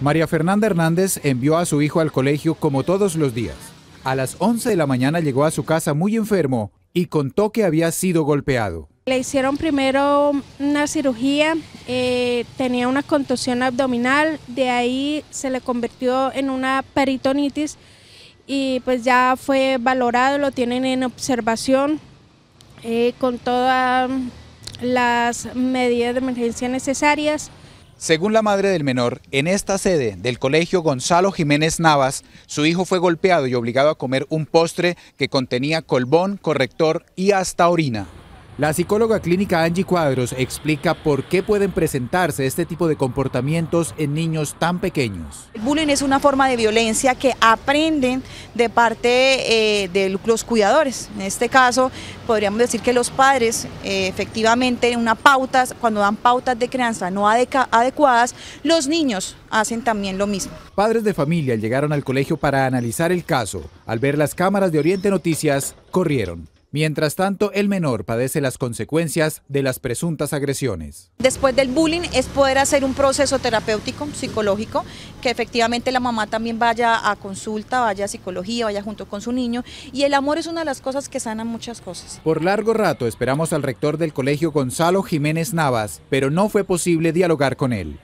María Fernanda Hernández envió a su hijo al colegio como todos los días. A las 11 de la mañana llegó a su casa muy enfermo y contó que había sido golpeado. Le hicieron primero una cirugía, eh, tenía una contusión abdominal, de ahí se le convirtió en una peritonitis y pues ya fue valorado, lo tienen en observación eh, con todas las medidas de emergencia necesarias. Según la madre del menor, en esta sede del colegio Gonzalo Jiménez Navas, su hijo fue golpeado y obligado a comer un postre que contenía colbón, corrector y hasta orina. La psicóloga clínica Angie Cuadros explica por qué pueden presentarse este tipo de comportamientos en niños tan pequeños. El bullying es una forma de violencia que aprenden de parte eh, de los cuidadores. En este caso, podríamos decir que los padres eh, efectivamente una pautas, cuando dan pautas de crianza no adecuadas, los niños hacen también lo mismo. Padres de familia llegaron al colegio para analizar el caso. Al ver las cámaras de Oriente Noticias, corrieron. Mientras tanto, el menor padece las consecuencias de las presuntas agresiones. Después del bullying es poder hacer un proceso terapéutico, psicológico, que efectivamente la mamá también vaya a consulta, vaya a psicología, vaya junto con su niño. Y el amor es una de las cosas que sanan muchas cosas. Por largo rato esperamos al rector del colegio Gonzalo Jiménez Navas, pero no fue posible dialogar con él.